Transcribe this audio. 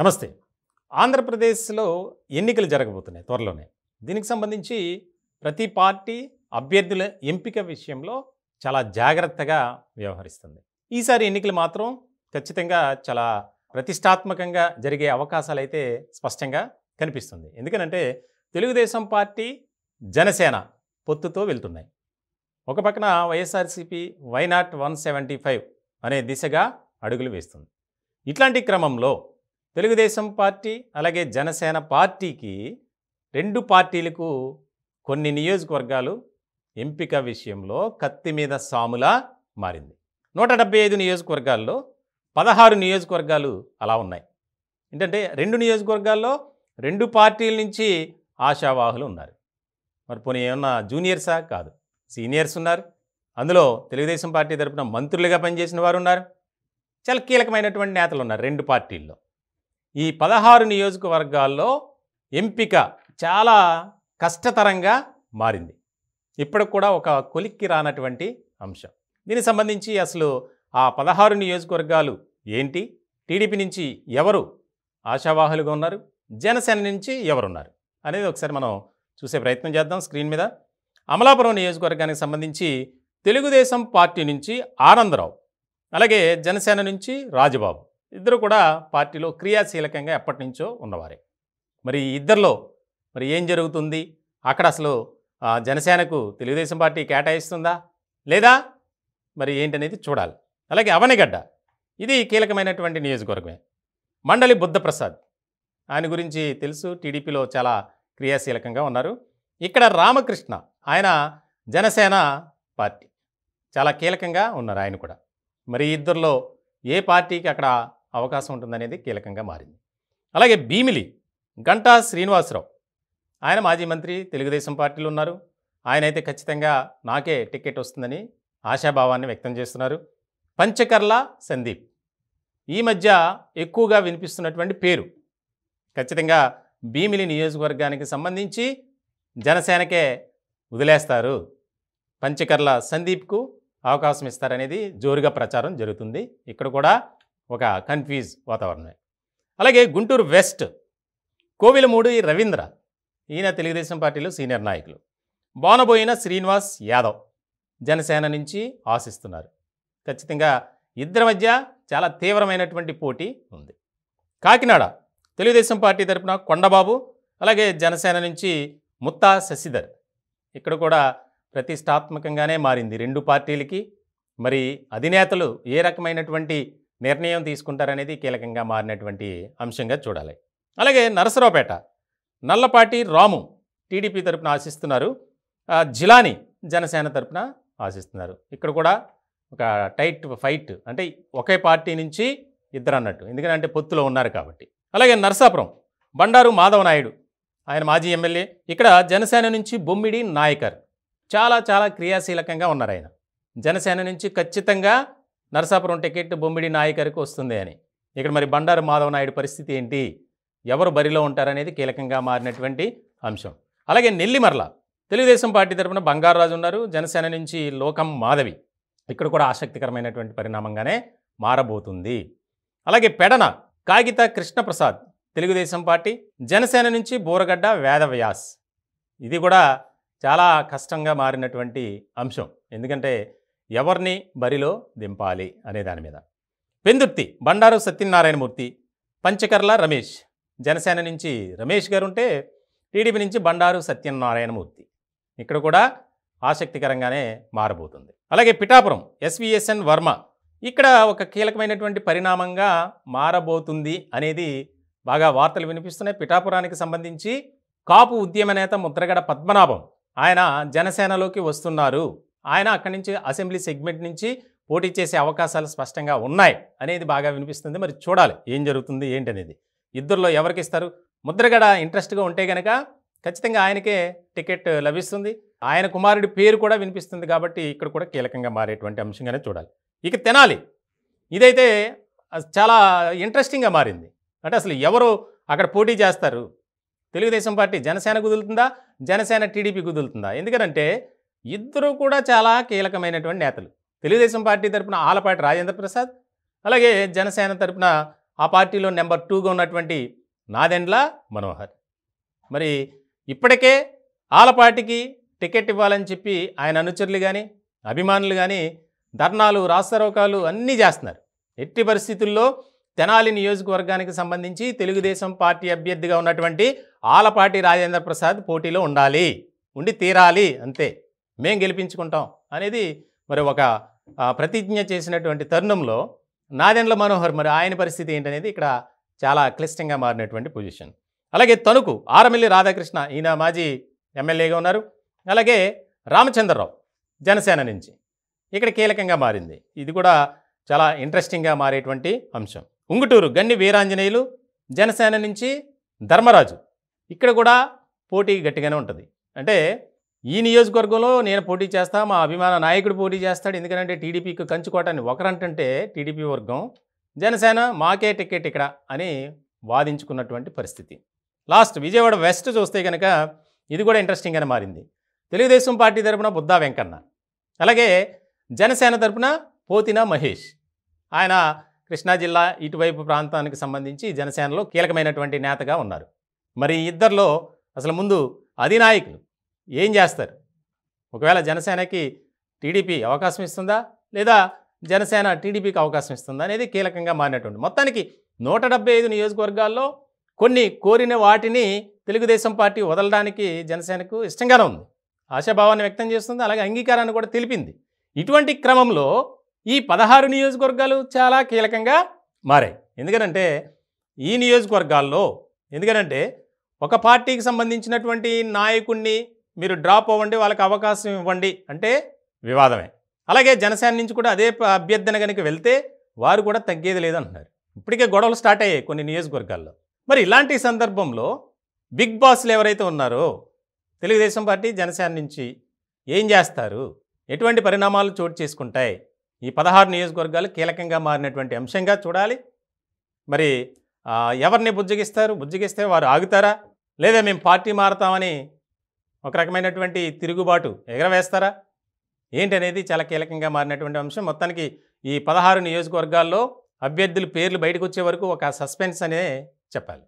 నమస్తే ఆంధ్రప్రదేశ్లో ఎన్నికలు జరగబోతున్నాయి త్వరలోనే దీనికి సంబంధించి ప్రతి పార్టీ అభ్యర్థుల ఎంపిక విషయంలో చాలా జాగ్రత్తగా వ్యవహరిస్తుంది ఈసారి ఎన్నికలు మాత్రం ఖచ్చితంగా చాలా ప్రతిష్టాత్మకంగా జరిగే అవకాశాలు అయితే స్పష్టంగా కనిపిస్తుంది ఎందుకనంటే తెలుగుదేశం పార్టీ జనసేన పొత్తుతో వెళ్తున్నాయి ఒక పక్కన YSRCP why not one seventy five అనే దిశగా అడుగులు వేస్తుంది ఇట్లాంటి క్రమంలో తెలుగుదేశం పార్టీ అలాగే జనసేన పార్టీకి రెండు పార్టీలకు కొన్ని నియోజకవర్గాలు ఎంపిక విషయంలో కత్తి మీద సాములా మారింది నూట డెబ్బై ఐదు నియోజకవర్గాల్లో పదహారు నియోజకవర్గాలు అలా ఉన్నాయి ఏంటంటే రెండు నియోజకవర్గాల్లో రెండు పార్టీల నుంచి ఆశావాహులు ఉన్నారు మరి పోనీ ఏమన్నా జూనియర్సా కాదు సీనియర్స్ ఉన్నారు అందులో తెలుగుదేశం పార్టీ తరఫున మంత్రులుగా పనిచేసిన వారు ఉన్నారు చాలా కీలకమైనటువంటి నేతలు ఉన్నారు రెండు పార్టీల్లో ఈ పదహారు నియోజకవర్గాల్లో ఎంపిక చాలా కష్టతరంగా మారింది ఇప్పటికి కూడా ఒక కొలిక్కి రానటువంటి అంశం దీనికి సంబంధించి అసలు ఆ పదహారు నియోజకవర్గాలు ఏంటి టీడీపీ నుంచి ఎవరు ఆశావాహులుగా ఉన్నారు జనసేన నుంచి ఎవరున్నారు అనేది ఒకసారి మనం చూసే ప్రయత్నం చేద్దాం స్క్రీన్ మీద అమలాపురం నియోజకవర్గానికి సంబంధించి తెలుగుదేశం పార్టీ నుంచి ఆనందరావు అలాగే జనసేన నుంచి రాజబాబు ఇద్దరు కూడా పార్టీలో క్రియాశీలకంగా ఎప్పటి నుంచో ఉన్నవారే మరి ఇద్దరిలో మరి ఏం జరుగుతుంది అక్కడ అసలు జనసేనకు తెలుగుదేశం పార్టీ కేటాయిస్తుందా లేదా మరి ఏంటనేది చూడాలి అలాగే అవనిగడ్డ ఇది కీలకమైనటువంటి నియోజకవర్గమే మండలి బుద్ధప్రసాద్ ఆయన గురించి తెలుసు టీడీపీలో చాలా క్రియాశీలకంగా ఉన్నారు ఇక్కడ రామకృష్ణ ఆయన జనసేన పార్టీ చాలా కీలకంగా ఉన్నారు ఆయన కూడా మరి ఇద్దరిలో ఏ పార్టీకి అక్కడ అవకాశం ఉంటుందనేది కీలకంగా మారింది అలాగే భీమిలి గంటా శ్రీనివాసరావు ఆయన మాజీ మంత్రి తెలుగుదేశం పార్టీలు ఉన్నారు ఆయన అయితే ఖచ్చితంగా నాకే టికెట్ వస్తుందని ఆశాభావాన్ని వ్యక్తం చేస్తున్నారు పంచకర్ల సందీప్ ఈ మధ్య ఎక్కువగా వినిపిస్తున్నటువంటి పేరు ఖచ్చితంగా భీమిలి నియోజకవర్గానికి సంబంధించి జనసేనకే వదిలేస్తారు పంచకర్ల సందీప్కు అవకాశం ఇస్తారనేది జోరుగా ప్రచారం జరుగుతుంది ఇక్కడ కూడా ఒక కన్ఫ్యూజ్ వాతావరణం అలాగే గుంటూరు వెస్ట్ కోవిలమూడి రవీంద్ర ఈయన తెలుగుదేశం పార్టీలో సీనియర్ నాయకులు బానబోయిన శ్రీనివాస్ యాదవ్ జనసేన నుంచి ఆశిస్తున్నారు ఖచ్చితంగా ఇద్దరి మధ్య చాలా తీవ్రమైనటువంటి పోటీ ఉంది కాకినాడ తెలుగుదేశం పార్టీ తరఫున కొండబాబు అలాగే జనసేన నుంచి ముత్తా శశిధర్ ఇక్కడ కూడా ప్రతిష్టాత్మకంగానే మారింది రెండు పార్టీలకి మరి అధినేతలు ఏ రకమైనటువంటి నిర్ణయం తీసుకుంటారనేది కీలకంగా మారినటువంటి అంశంగా చూడాలి అలాగే నరసరావుపేట నల్లపాటి రాము టీడీపీ తరపున ఆశిస్తున్నారు జిలాని జనసేన తరపున ఆశిస్తున్నారు ఇక్కడ కూడా ఒక టైట్ ఫైట్ అంటే ఒకే పార్టీ నుంచి ఇద్దరు అన్నట్టు ఎందుకంటే పొత్తులో ఉన్నారు కాబట్టి అలాగే నర్సాపురం బండారు మాధవ నాయుడు ఆయన మాజీ ఎమ్మెల్యే ఇక్కడ జనసేన నుంచి బొమ్మిడి నాయకర్ చాలా చాలా క్రియాశీలకంగా ఉన్నారు ఆయన జనసేన నుంచి ఖచ్చితంగా నరసాపురం టికెట్ బొమ్మిడి నాయకరికి వస్తుంది అని ఇక్కడ మరి బండారు మాధవ నాయుడు పరిస్థితి ఏంటి ఎవరు బరిలో ఉంటారనేది కీలకంగా మారినటువంటి అంశం అలాగే నెల్లిమర్ల తెలుగుదేశం పార్టీ తరఫున బంగారాజు ఉన్నారు జనసేన నుంచి లోకం మాధవి ఇక్కడ కూడా ఆసక్తికరమైనటువంటి పరిణామంగానే మారబోతుంది అలాగే పెడన కాగిత కృష్ణప్రసాద్ తెలుగుదేశం పార్టీ జనసేన నుంచి బోరగడ్డ వేదవ్యాస్ ఇది కూడా చాలా కష్టంగా మారినటువంటి అంశం ఎందుకంటే ఎవరిని బరిలో దింపాలి అనే దాని మీద పెందుర్తి బండారు సత్యనారాయణమూర్తి పంచకర్ల రమేష్ జనసేన నుంచి రమేష్ గారు ఉంటే టీడీపీ నుంచి బండారు సత్యనారాయణమూర్తి ఇక్కడ కూడా ఆసక్తికరంగానే మారబోతుంది అలాగే పిఠాపురం ఎస్విఎస్ఎన్ వర్మ ఇక్కడ ఒక కీలకమైనటువంటి పరిణామంగా మారబోతుంది అనేది బాగా వార్తలు వినిపిస్తున్నాయి పిఠాపురానికి సంబంధించి కాపు ఉద్యమ నేత ముద్రగడ పద్మనాభం ఆయన జనసేనలోకి వస్తున్నారు ఆయన అక్కడి నుంచి అసెంబ్లీ సెగ్మెంట్ నుంచి పోటీ చేసే అవకాశాలు స్పష్టంగా ఉన్నాయి అనేది బాగా వినిపిస్తుంది మరి చూడాలి ఏం జరుగుతుంది ఏంటి అనేది ఇద్దరిలో ఎవరికి ఇస్తారు ముద్రగడ ఇంట్రెస్ట్గా ఉంటే కనుక ఖచ్చితంగా ఆయనకే టికెట్ లభిస్తుంది ఆయన కుమారుడి పేరు కూడా వినిపిస్తుంది కాబట్టి ఇక్కడ కూడా కీలకంగా మారేటువంటి అంశంగానే చూడాలి ఇక తినాలి ఇదైతే చాలా ఇంట్రెస్టింగ్గా మారింది అంటే అసలు ఎవరు అక్కడ పోటీ చేస్తారు తెలుగుదేశం పార్టీ జనసేన కుదులుతుందా జనసేన టీడీపీ కుదులుతుందా ఎందుకనంటే ఇద్దరు కూడా చాలా కీలకమైనటువంటి నేతలు తెలుగుదేశం పార్టీ తరపున ఆలపాటి రాజేంద్ర ప్రసాద్ అలాగే జనసేన తరపున ఆ పార్టీలో నెంబర్ టూగా ఉన్నటువంటి నాదెండ్ల మనోహర్ మరి ఇప్పటికే ఆలపాటికి టికెట్ ఇవ్వాలని చెప్పి ఆయన అనుచరులు కానీ అభిమానులు కానీ ధర్నాలు రాస్తారోకాలు అన్నీ చేస్తున్నారు ఎట్టి పరిస్థితుల్లో తెనాలి నియోజకవర్గానికి సంబంధించి తెలుగుదేశం పార్టీ అభ్యర్థిగా ఉన్నటువంటి ఆలపాటి రాజేంద్ర ప్రసాద్ పోటీలో ఉండాలి ఉండి తీరాలి అంతే మేం గెలిపించుకుంటాం అనేది మరి ఒక ప్రతిజ్ఞ చేసినటువంటి తరుణంలో నాదెండ్ల మనోహర్ మరి ఆయన పరిస్థితి ఏంటనేది ఇక్కడ చాలా క్లిష్టంగా మారినటువంటి పొజిషన్ అలాగే తణుకు ఆరమిల్లి రాధాకృష్ణ ఈయన మాజీ ఎమ్మెల్యేగా ఉన్నారు అలాగే రామచంద్రరావు జనసేన నుంచి ఇక్కడ కీలకంగా మారింది ఇది కూడా చాలా ఇంట్రెస్టింగ్గా మారేటువంటి అంశం ఉంగుటూరు గన్ని వీరాంజనేయులు జనసేన నుంచి ధర్మరాజు ఇక్కడ కూడా పోటీ గట్టిగానే ఉంటుంది అంటే ఈ నియోజకవర్గంలో నేను పోటీ చేస్తా మా అభిమాన నాయకుడు పోటీ చేస్తాడు ఎందుకంటే టీడీపీకి కంచుకోవటాన్ని ఒకరంటే టీడీపీ వర్గం జనసేన మాకే టికెట్ ఇక్కడ అని వాదించుకున్నటువంటి పరిస్థితి లాస్ట్ విజయవాడ వెస్ట్ చూస్తే కనుక ఇది కూడా ఇంట్రెస్టింగ్గానే మారింది తెలుగుదేశం పార్టీ తరపున బుద్ధా వెంకన్న అలాగే జనసేన తరపున పోతిన మహేష్ ఆయన కృష్ణా జిల్లా ఇటువైపు ప్రాంతానికి సంబంధించి జనసేనలో కీలకమైనటువంటి నేతగా ఉన్నారు మరి ఇద్దరిలో అసలు ముందు అధినాయకులు ఏం చేస్తారు ఒకవేళ జనసేనకి టీడీపీ అవకాశం ఇస్తుందా లేదా జనసేన టీడీపీకి అవకాశం ఇస్తుందా అనేది కీలకంగా మారినటువంటి మొత్తానికి నూట ఐదు నియోజకవర్గాల్లో కొన్ని కోరిన వాటిని తెలుగుదేశం పార్టీ వదలడానికి జనసేనకు ఇష్టంగానే ఉంది ఆశాభావాన్ని వ్యక్తం చేస్తుంది అలాగే అంగీకారాన్ని కూడా తెలిపింది ఇటువంటి క్రమంలో ఈ పదహారు నియోజకవర్గాలు చాలా కీలకంగా మారాయి ఎందుకనంటే ఈ నియోజకవర్గాల్లో ఎందుకనంటే ఒక పార్టీకి సంబంధించినటువంటి నాయకుణ్ణి మీరు డ్రాప్ అవ్వండి వాళ్ళకి అవకాశం ఇవ్వండి అంటే వివాదమే అలాగే జనసేన నుంచి కూడా అదే అభ్యర్థన కనుక వెళ్తే వారు కూడా తగ్గేది లేదంటున్నారు ఇప్పటికే గొడవలు స్టార్ట్ అయ్యాయి కొన్ని నియోజకవర్గాల్లో మరి ఇలాంటి సందర్భంలో బిగ్ బాస్లు ఎవరైతే ఉన్నారో తెలుగుదేశం పార్టీ జనసేన నుంచి ఏం చేస్తారు ఎటువంటి పరిణామాలు చోటు చేసుకుంటాయి ఈ పదహారు నియోజకవర్గాలు కీలకంగా మారినటువంటి అంశంగా చూడాలి మరి ఎవరిని బుజ్జగిస్తారు బుజ్జగిస్తే వారు ఆగుతారా లేదా మేము పార్టీ మారతామని ఒక రకమైనటువంటి తిరుగుబాటు ఎగరవేస్తారా ఏంటనేది చాలా కీలకంగా మారినటువంటి అంశం మొత్తానికి ఈ పదహారు నియోజకవర్గాల్లో అభ్యర్థుల పేర్లు బయటకు వచ్చే వరకు ఒక సస్పెన్స్ అనే చెప్పాలి